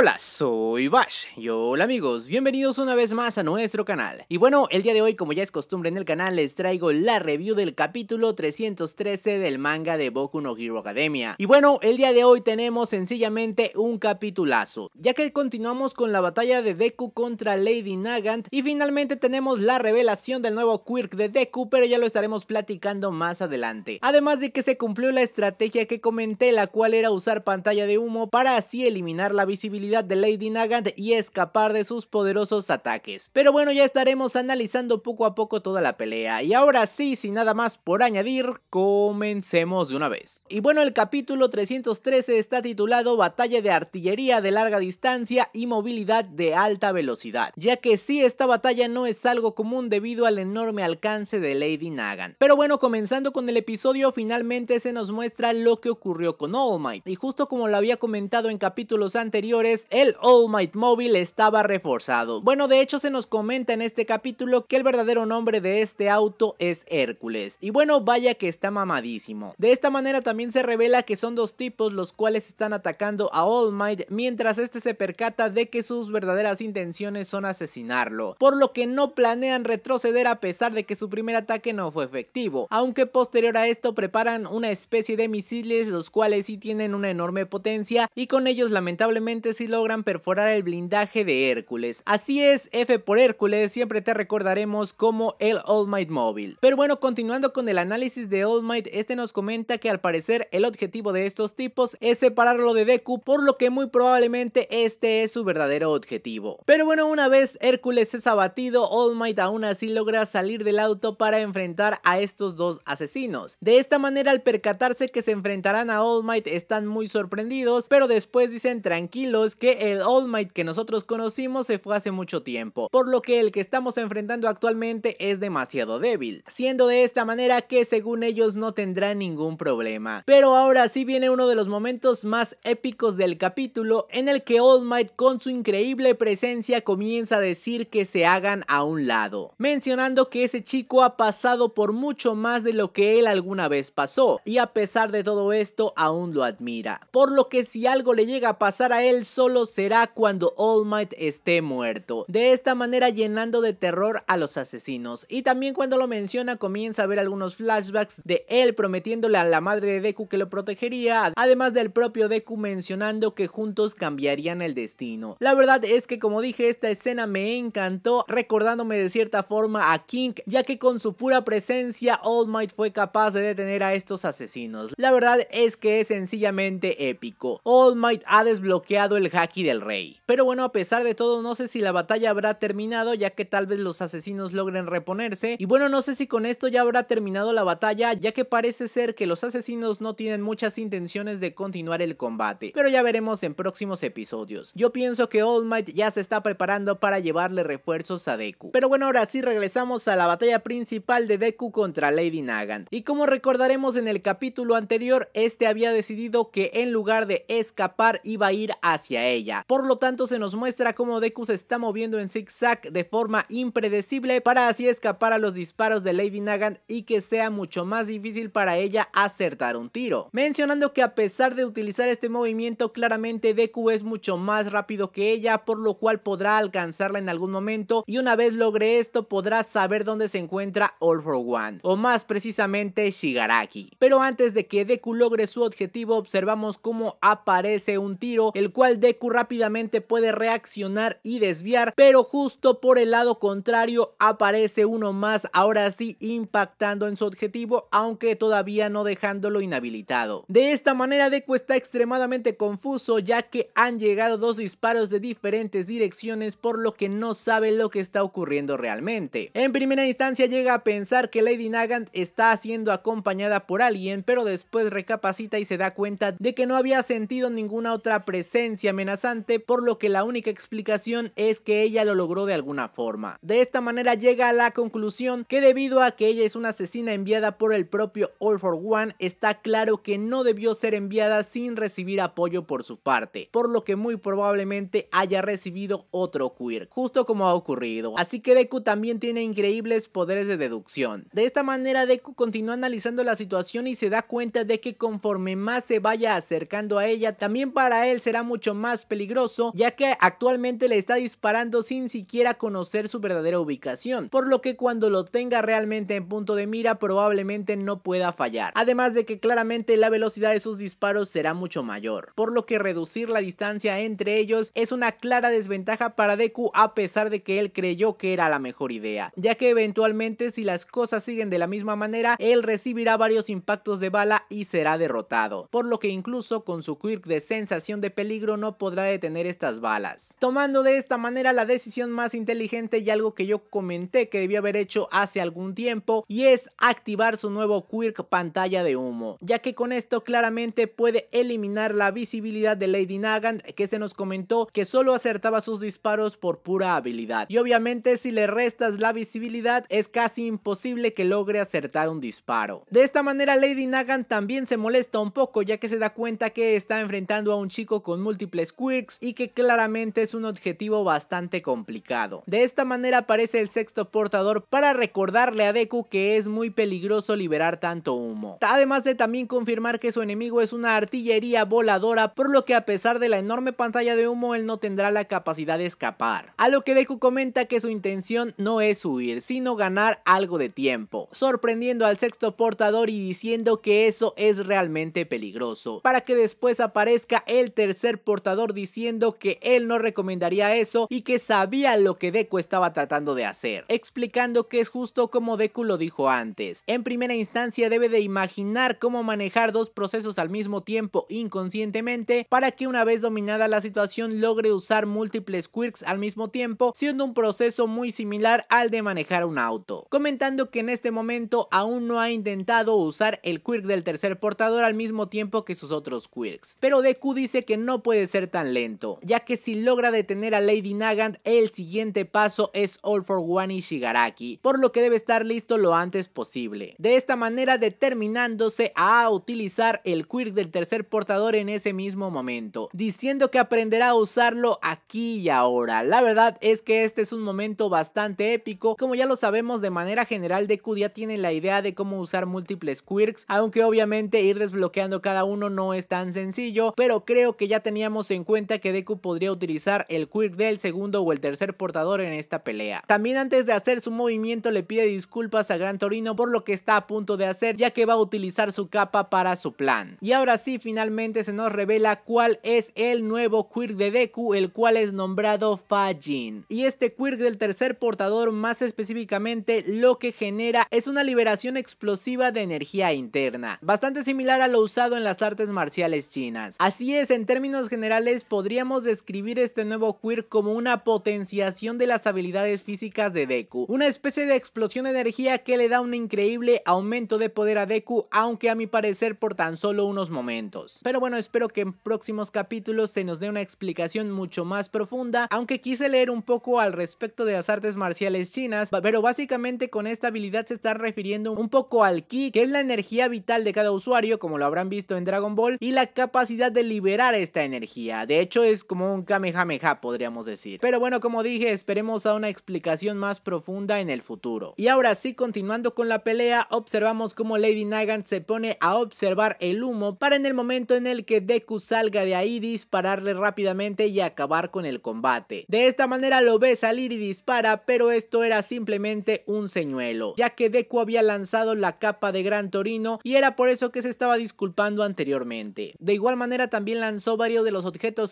Hola, soy Bash y hola amigos, bienvenidos una vez más a nuestro canal. Y bueno, el día de hoy como ya es costumbre en el canal les traigo la review del capítulo 313 del manga de Boku no Hero Academia. Y bueno, el día de hoy tenemos sencillamente un capitulazo, ya que continuamos con la batalla de Deku contra Lady Nagant y finalmente tenemos la revelación del nuevo quirk de Deku, pero ya lo estaremos platicando más adelante. Además de que se cumplió la estrategia que comenté, la cual era usar pantalla de humo para así eliminar la visibilidad de Lady Nagant y escapar de sus poderosos ataques. Pero bueno, ya estaremos analizando poco a poco toda la pelea. Y ahora sí, sin nada más por añadir, comencemos de una vez. Y bueno, el capítulo 313 está titulado Batalla de Artillería de Larga Distancia y Movilidad de Alta Velocidad, ya que sí, esta batalla no es algo común debido al enorme alcance de Lady Nagant. Pero bueno, comenzando con el episodio, finalmente se nos muestra lo que ocurrió con All Might. Y justo como lo había comentado en capítulos anteriores, el All Might Mobile estaba reforzado. Bueno, de hecho se nos comenta en este capítulo que el verdadero nombre de este auto es Hércules. Y bueno, vaya que está mamadísimo. De esta manera también se revela que son dos tipos los cuales están atacando a All Might mientras este se percata de que sus verdaderas intenciones son asesinarlo, por lo que no planean retroceder a pesar de que su primer ataque no fue efectivo, aunque posterior a esto preparan una especie de misiles los cuales sí tienen una enorme potencia y con ellos lamentablemente logran perforar el blindaje de Hércules. Así es, F por Hércules, siempre te recordaremos como el All Might Móvil. Pero bueno, continuando con el análisis de All Might, este nos comenta que al parecer el objetivo de estos tipos es separarlo de Deku, por lo que muy probablemente este es su verdadero objetivo. Pero bueno, una vez Hércules es abatido, All Might aún así logra salir del auto para enfrentar a estos dos asesinos. De esta manera, al percatarse que se enfrentarán a All Might, están muy sorprendidos, pero después dicen tranquilos que el All Might que nosotros conocimos se fue hace mucho tiempo, por lo que el que estamos enfrentando actualmente es demasiado débil, siendo de esta manera que según ellos no tendrá ningún problema. Pero ahora sí viene uno de los momentos más épicos del capítulo en el que All Might con su increíble presencia comienza a decir que se hagan a un lado, mencionando que ese chico ha pasado por mucho más de lo que él alguna vez pasó y a pesar de todo esto aún lo admira, por lo que si algo le llega a pasar a él solo será cuando All Might esté muerto, de esta manera llenando de terror a los asesinos. Y también cuando lo menciona comienza a ver algunos flashbacks de él prometiéndole a la madre de Deku que lo protegería, además del propio Deku mencionando que juntos cambiarían el destino. La verdad es que como dije esta escena me encantó recordándome de cierta forma a King ya que con su pura presencia All Might fue capaz de detener a estos asesinos. La verdad es que es sencillamente épico. All Might ha desbloqueado el haki del rey. Pero bueno, a pesar de todo, no sé si la batalla habrá terminado, ya que tal vez los asesinos logren reponerse. Y bueno, no sé si con esto ya habrá terminado la batalla, ya que parece ser que los asesinos no tienen muchas intenciones de continuar el combate. Pero ya veremos en próximos episodios. Yo pienso que All Might ya se está preparando para llevarle refuerzos a Deku. Pero bueno, ahora sí regresamos a la batalla principal de Deku contra Lady Nagan Y como recordaremos en el capítulo anterior, este había decidido que en lugar de escapar iba a ir hacia ella. Por lo tanto se nos muestra cómo Deku se está moviendo en zigzag de forma impredecible para así escapar a los disparos de Lady Nagan y que sea mucho más difícil para ella acertar un tiro. Mencionando que a pesar de utilizar este movimiento claramente Deku es mucho más rápido que ella por lo cual podrá alcanzarla en algún momento y una vez logre esto podrá saber dónde se encuentra All for One o más precisamente Shigaraki. Pero antes de que Deku logre su objetivo observamos cómo aparece un tiro el cual Deku Deku rápidamente puede reaccionar y desviar, pero justo por el lado contrario aparece uno más, ahora sí impactando en su objetivo, aunque todavía no dejándolo inhabilitado. De esta manera Deku está extremadamente confuso ya que han llegado dos disparos de diferentes direcciones por lo que no sabe lo que está ocurriendo realmente. En primera instancia llega a pensar que Lady Nagant está siendo acompañada por alguien, pero después recapacita y se da cuenta de que no había sentido ninguna otra presencia amenazante, por lo que la única explicación es que ella lo logró de alguna forma. De esta manera llega a la conclusión que debido a que ella es una asesina enviada por el propio All for One, está claro que no debió ser enviada sin recibir apoyo por su parte, por lo que muy probablemente haya recibido otro queer, justo como ha ocurrido. Así que Deku también tiene increíbles poderes de deducción. De esta manera Deku continúa analizando la situación y se da cuenta de que conforme más se vaya acercando a ella, también para él será mucho más más peligroso ya que actualmente le está disparando sin siquiera conocer su verdadera ubicación, por lo que cuando lo tenga realmente en punto de mira probablemente no pueda fallar, además de que claramente la velocidad de sus disparos será mucho mayor, por lo que reducir la distancia entre ellos es una clara desventaja para Deku a pesar de que él creyó que era la mejor idea, ya que eventualmente si las cosas siguen de la misma manera, él recibirá varios impactos de bala y será derrotado, por lo que incluso con su quirk de sensación de peligro no podrá detener estas balas. Tomando de esta manera la decisión más inteligente y algo que yo comenté que debió haber hecho hace algún tiempo y es activar su nuevo Quirk pantalla de humo, ya que con esto claramente puede eliminar la visibilidad de Lady Nagan que se nos comentó que solo acertaba sus disparos por pura habilidad y obviamente si le restas la visibilidad es casi imposible que logre acertar un disparo. De esta manera Lady Nagan también se molesta un poco ya que se da cuenta que está enfrentando a un chico con múltiples rifles y que claramente es un objetivo bastante complicado. De esta manera aparece el sexto portador para recordarle a Deku que es muy peligroso liberar tanto humo. Además de también confirmar que su enemigo es una artillería voladora por lo que a pesar de la enorme pantalla de humo él no tendrá la capacidad de escapar. A lo que Deku comenta que su intención no es huir sino ganar algo de tiempo, sorprendiendo al sexto portador y diciendo que eso es realmente peligroso, para que después aparezca el tercer portador diciendo que él no recomendaría eso y que sabía lo que Deku estaba tratando de hacer, explicando que es justo como Deku lo dijo antes. En primera instancia debe de imaginar cómo manejar dos procesos al mismo tiempo inconscientemente para que una vez dominada la situación logre usar múltiples quirks al mismo tiempo, siendo un proceso muy similar al de manejar un auto. Comentando que en este momento aún no ha intentado usar el quirk del tercer portador al mismo tiempo que sus otros quirks, pero Deku dice que no puede ser tan lento, ya que si logra detener a Lady Nagant, el siguiente paso es All for One y Shigaraki, por lo que debe estar listo lo antes posible. De esta manera determinándose a utilizar el quirk del tercer portador en ese mismo momento, diciendo que aprenderá a usarlo aquí y ahora. La verdad es que este es un momento bastante épico, como ya lo sabemos de manera general Deku ya tiene la idea de cómo usar múltiples quirks, aunque obviamente ir desbloqueando cada uno no es tan sencillo, pero creo que ya teníamos en cuenta que Deku podría utilizar el Quirk del segundo o el tercer portador en esta pelea. También antes de hacer su movimiento le pide disculpas a Gran Torino por lo que está a punto de hacer ya que va a utilizar su capa para su plan. Y ahora sí finalmente se nos revela cuál es el nuevo Quirk de Deku el cual es nombrado Fajin. Y este Quirk del tercer portador más específicamente lo que genera es una liberación explosiva de energía interna. Bastante similar a lo usado en las artes marciales chinas. Así es en términos generales podríamos describir este nuevo queer como una potenciación de las habilidades físicas de Deku. Una especie de explosión de energía que le da un increíble aumento de poder a Deku, aunque a mi parecer por tan solo unos momentos. Pero bueno, espero que en próximos capítulos se nos dé una explicación mucho más profunda, aunque quise leer un poco al respecto de las artes marciales chinas, pero básicamente con esta habilidad se está refiriendo un poco al ki, que es la energía vital de cada usuario, como lo habrán visto en Dragon Ball, y la capacidad de liberar esta energía. De hecho, es como un Kamehameha, podríamos decir. Pero bueno, como dije, esperemos a una explicación más profunda en el futuro. Y ahora sí, continuando con la pelea, observamos cómo Lady Nagant se pone a observar el humo para en el momento en el que Deku salga de ahí dispararle rápidamente y acabar con el combate. De esta manera lo ve salir y dispara, pero esto era simplemente un señuelo, ya que Deku había lanzado la capa de Gran Torino y era por eso que se estaba disculpando anteriormente. De igual manera también lanzó varios de los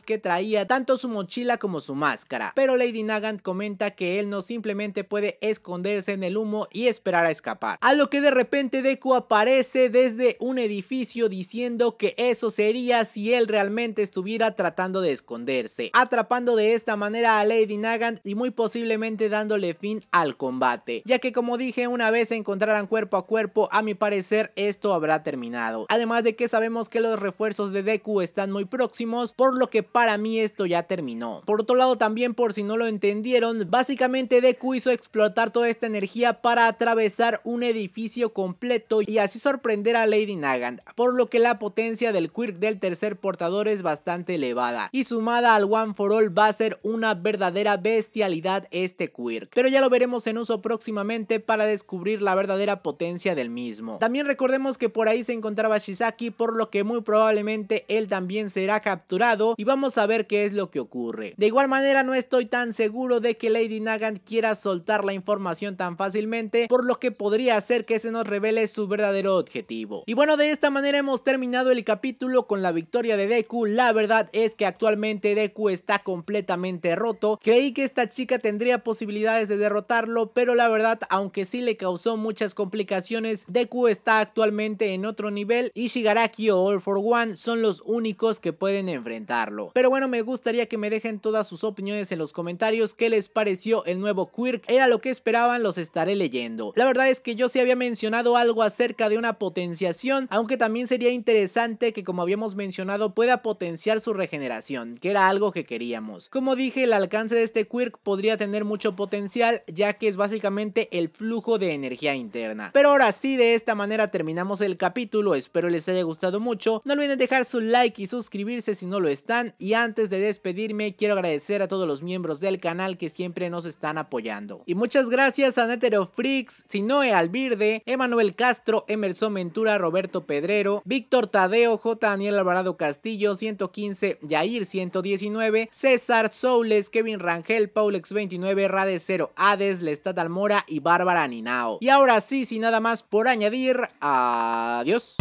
que traía, tanto su mochila como su máscara. Pero Lady Nagant comenta que él no simplemente puede esconderse en el humo y esperar a escapar. A lo que de repente Deku aparece desde un edificio diciendo que eso sería si él realmente estuviera tratando de esconderse, atrapando de esta manera a Lady Nagant y muy posiblemente dándole fin al combate, ya que como dije una vez se encontraran cuerpo a cuerpo, a mi parecer esto habrá terminado. Además de que sabemos que los refuerzos de Deku están muy próximos, por lo que para mí esto ya terminó. Por otro lado también por si no lo entendieron, básicamente Deku hizo explotar toda esta energía para atravesar un edificio completo y así sorprender a Lady Nagant, por lo que la potencia del quirk del tercer portador es bastante elevada y sumada al One for All va a ser una verdadera bestialidad este quirk, pero ya lo veremos en uso próximamente para descubrir la verdadera potencia del mismo. También recordemos que por ahí se encontraba Shizaki por lo que muy probablemente él también será capturado y vamos a ver qué es lo que ocurre. De igual manera no estoy tan seguro de que Lady Nagant quiera soltar la información tan fácilmente, por lo que podría hacer que se nos revele su verdadero objetivo. Y bueno, de esta manera hemos terminado el capítulo con la victoria de Deku, la verdad es que actualmente Deku está completamente roto, creí que esta chica tendría posibilidades de derrotarlo, pero la verdad, aunque sí le causó muchas complicaciones, Deku está actualmente en otro nivel y Shigaraki o All for One son los únicos que pueden enfrentar. Pero bueno, me gustaría que me dejen todas sus opiniones en los comentarios, qué les pareció el nuevo Quirk, era lo que esperaban, los estaré leyendo. La verdad es que yo sí había mencionado algo acerca de una potenciación, aunque también sería interesante que como habíamos mencionado pueda potenciar su regeneración, que era algo que queríamos. Como dije, el alcance de este Quirk podría tener mucho potencial, ya que es básicamente el flujo de energía interna. Pero ahora sí, de esta manera terminamos el capítulo, espero les haya gustado mucho, no olviden dejar su like y suscribirse si no lo es están. Y antes de despedirme, quiero agradecer a todos los miembros del canal que siempre nos están apoyando. Y muchas gracias a Netero Freaks, Sinoe Albirde, Emanuel Castro, Emerson Ventura, Roberto Pedrero, Víctor Tadeo, J. Daniel Alvarado Castillo, 115, Yair 119, César Soules, Kevin Rangel, Paulex29, Rade 0, Hades, Lestat Almora y Bárbara Ninao. Y ahora sí, sin nada más por añadir, adiós.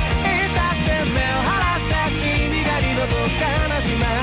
僕悲しま